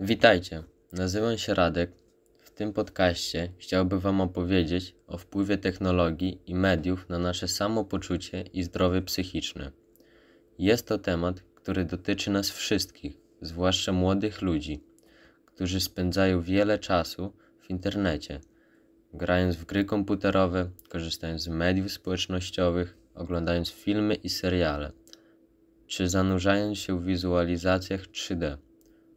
Witajcie, nazywam się Radek. W tym podcaście chciałbym Wam opowiedzieć o wpływie technologii i mediów na nasze samopoczucie i zdrowie psychiczne. Jest to temat, który dotyczy nas wszystkich, zwłaszcza młodych ludzi, którzy spędzają wiele czasu w internecie, grając w gry komputerowe, korzystając z mediów społecznościowych, oglądając filmy i seriale, czy zanurzając się w wizualizacjach 3D.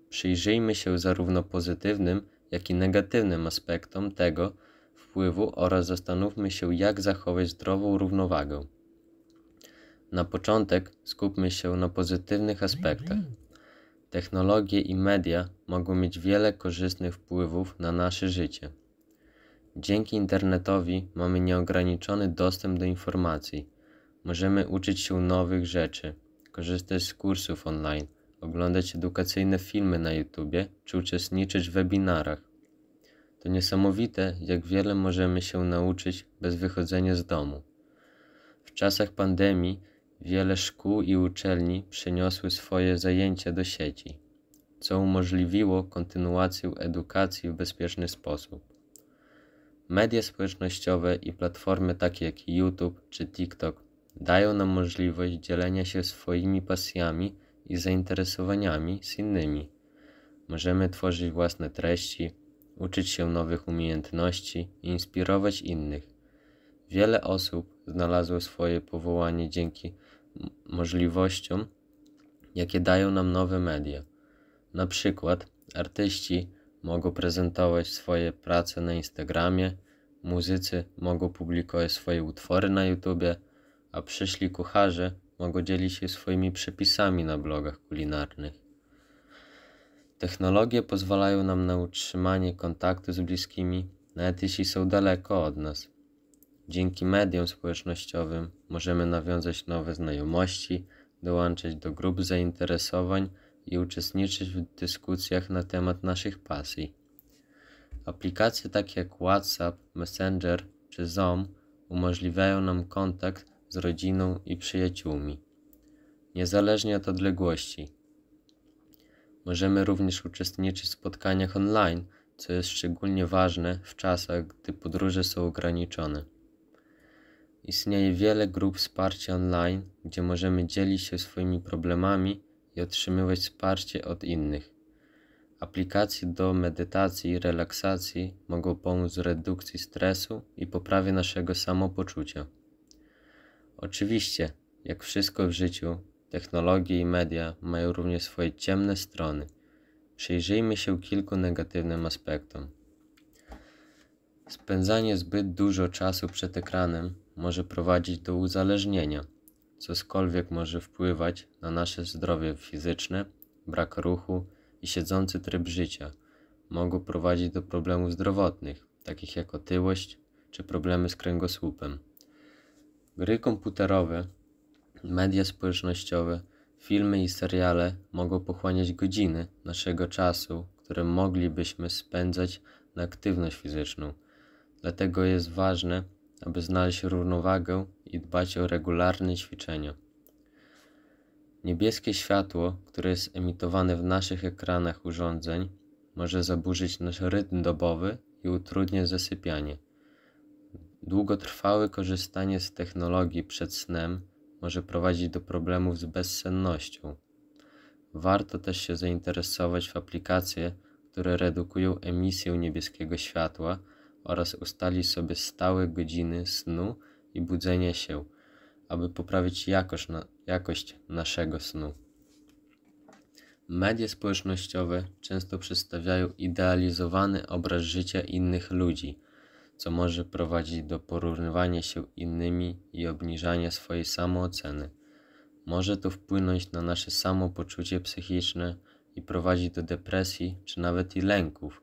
Przyjrzyjmy się zarówno pozytywnym, jak i negatywnym aspektom tego wpływu oraz zastanówmy się, jak zachować zdrową równowagę. Na początek skupmy się na pozytywnych aspektach. Technologie i media mogą mieć wiele korzystnych wpływów na nasze życie. Dzięki internetowi mamy nieograniczony dostęp do informacji. Możemy uczyć się nowych rzeczy, korzystać z kursów online, oglądać edukacyjne filmy na YouTube czy uczestniczyć w webinarach. To niesamowite, jak wiele możemy się nauczyć bez wychodzenia z domu. W czasach pandemii wiele szkół i uczelni przeniosły swoje zajęcia do sieci, co umożliwiło kontynuację edukacji w bezpieczny sposób. Media społecznościowe i platformy takie jak YouTube czy TikTok dają nam możliwość dzielenia się swoimi pasjami i zainteresowaniami z innymi. Możemy tworzyć własne treści, uczyć się nowych umiejętności i inspirować innych. Wiele osób znalazło swoje powołanie dzięki możliwościom, jakie dają nam nowe media. Na przykład artyści mogą prezentować swoje prace na Instagramie, muzycy mogą publikować swoje utwory na YouTube, a przyszli kucharze mogą dzielić się swoimi przepisami na blogach kulinarnych. Technologie pozwalają nam na utrzymanie kontaktu z bliskimi, nawet jeśli są daleko od nas. Dzięki mediom społecznościowym możemy nawiązać nowe znajomości, dołączyć do grup zainteresowań i uczestniczyć w dyskusjach na temat naszych pasji. Aplikacje takie jak WhatsApp, Messenger czy Zoom umożliwiają nam kontakt z rodziną i przyjaciółmi, niezależnie od odległości. Możemy również uczestniczyć w spotkaniach online, co jest szczególnie ważne w czasach, gdy podróże są ograniczone. Istnieje wiele grup wsparcia online, gdzie możemy dzielić się swoimi problemami i otrzymywać wsparcie od innych. Aplikacje do medytacji i relaksacji mogą pomóc w redukcji stresu i poprawie naszego samopoczucia. Oczywiście, jak wszystko w życiu, technologie i media mają również swoje ciemne strony. Przyjrzyjmy się kilku negatywnym aspektom. Spędzanie zbyt dużo czasu przed ekranem może prowadzić do uzależnienia, cokolwiek może wpływać na nasze zdrowie fizyczne, brak ruchu i siedzący tryb życia. Mogą prowadzić do problemów zdrowotnych, takich jak otyłość czy problemy z kręgosłupem. Gry komputerowe, media społecznościowe, filmy i seriale mogą pochłaniać godziny naszego czasu, które moglibyśmy spędzać na aktywność fizyczną. Dlatego jest ważne, aby znaleźć równowagę i dbać o regularne ćwiczenia. Niebieskie światło, które jest emitowane w naszych ekranach urządzeń, może zaburzyć nasz rytm dobowy i utrudnia zasypianie. Długotrwałe korzystanie z technologii przed snem może prowadzić do problemów z bezsennością. Warto też się zainteresować w aplikacje, które redukują emisję niebieskiego światła oraz ustalić sobie stałe godziny snu i budzenia się, aby poprawić jakość, na, jakość naszego snu. Media społecznościowe często przedstawiają idealizowany obraz życia innych ludzi – co może prowadzić do porównywania się innymi i obniżania swojej samooceny. Może to wpłynąć na nasze samopoczucie psychiczne i prowadzić do depresji czy nawet i lęków.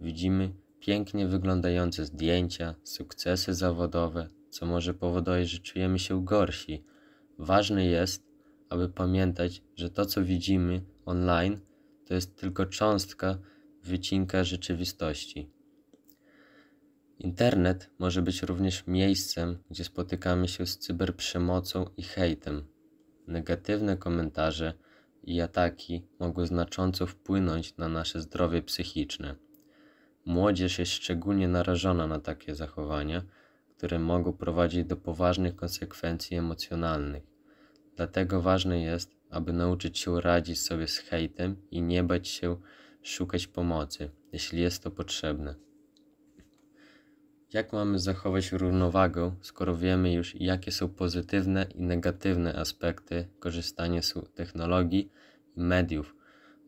Widzimy pięknie wyglądające zdjęcia, sukcesy zawodowe, co może powodować, że czujemy się gorsi. Ważne jest, aby pamiętać, że to co widzimy online to jest tylko cząstka wycinka rzeczywistości. Internet może być również miejscem, gdzie spotykamy się z cyberprzemocą i hejtem. Negatywne komentarze i ataki mogą znacząco wpłynąć na nasze zdrowie psychiczne. Młodzież jest szczególnie narażona na takie zachowania, które mogą prowadzić do poważnych konsekwencji emocjonalnych. Dlatego ważne jest, aby nauczyć się radzić sobie z hejtem i nie bać się szukać pomocy, jeśli jest to potrzebne. Jak mamy zachować równowagę, skoro wiemy już, jakie są pozytywne i negatywne aspekty korzystania z technologii i mediów?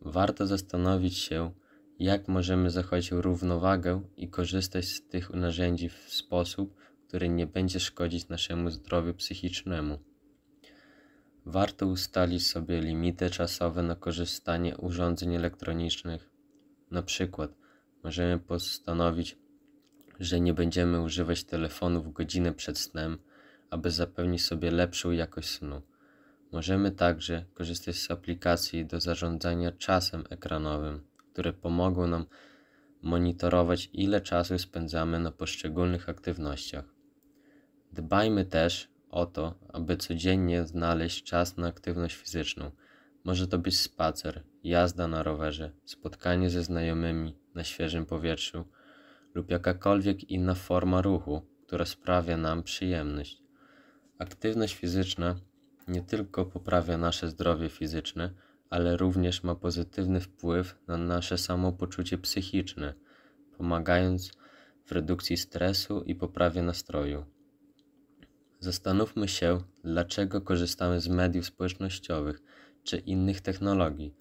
Warto zastanowić się, jak możemy zachować równowagę i korzystać z tych narzędzi w sposób, który nie będzie szkodzić naszemu zdrowiu psychicznemu. Warto ustalić sobie limity czasowe na korzystanie urządzeń elektronicznych. Na przykład możemy postanowić że nie będziemy używać telefonu w godzinę przed snem, aby zapewnić sobie lepszą jakość snu. Możemy także korzystać z aplikacji do zarządzania czasem ekranowym, które pomogą nam monitorować, ile czasu spędzamy na poszczególnych aktywnościach. Dbajmy też o to, aby codziennie znaleźć czas na aktywność fizyczną. Może to być spacer, jazda na rowerze, spotkanie ze znajomymi na świeżym powietrzu lub jakakolwiek inna forma ruchu, która sprawia nam przyjemność. Aktywność fizyczna nie tylko poprawia nasze zdrowie fizyczne, ale również ma pozytywny wpływ na nasze samopoczucie psychiczne, pomagając w redukcji stresu i poprawie nastroju. Zastanówmy się, dlaczego korzystamy z mediów społecznościowych czy innych technologii.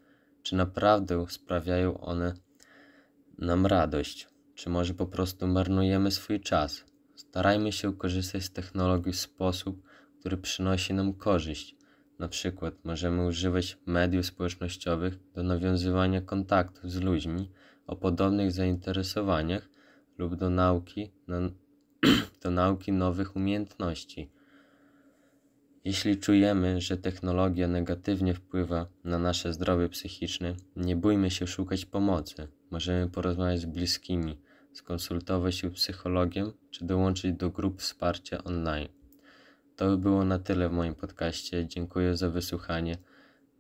Czy naprawdę sprawiają one nam radość? Czy może po prostu marnujemy swój czas? Starajmy się korzystać z technologii w sposób, który przynosi nam korzyść. Na przykład możemy używać mediów społecznościowych do nawiązywania kontaktów z ludźmi o podobnych zainteresowaniach lub do nauki, na, do nauki nowych umiejętności. Jeśli czujemy, że technologia negatywnie wpływa na nasze zdrowie psychiczne, nie bójmy się szukać pomocy. Możemy porozmawiać z bliskimi, skonsultować się z psychologiem czy dołączyć do grup wsparcia online. To by było na tyle w moim podcaście. Dziękuję za wysłuchanie.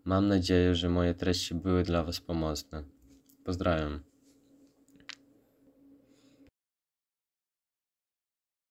Mam nadzieję, że moje treści były dla Was pomocne. Pozdrawiam.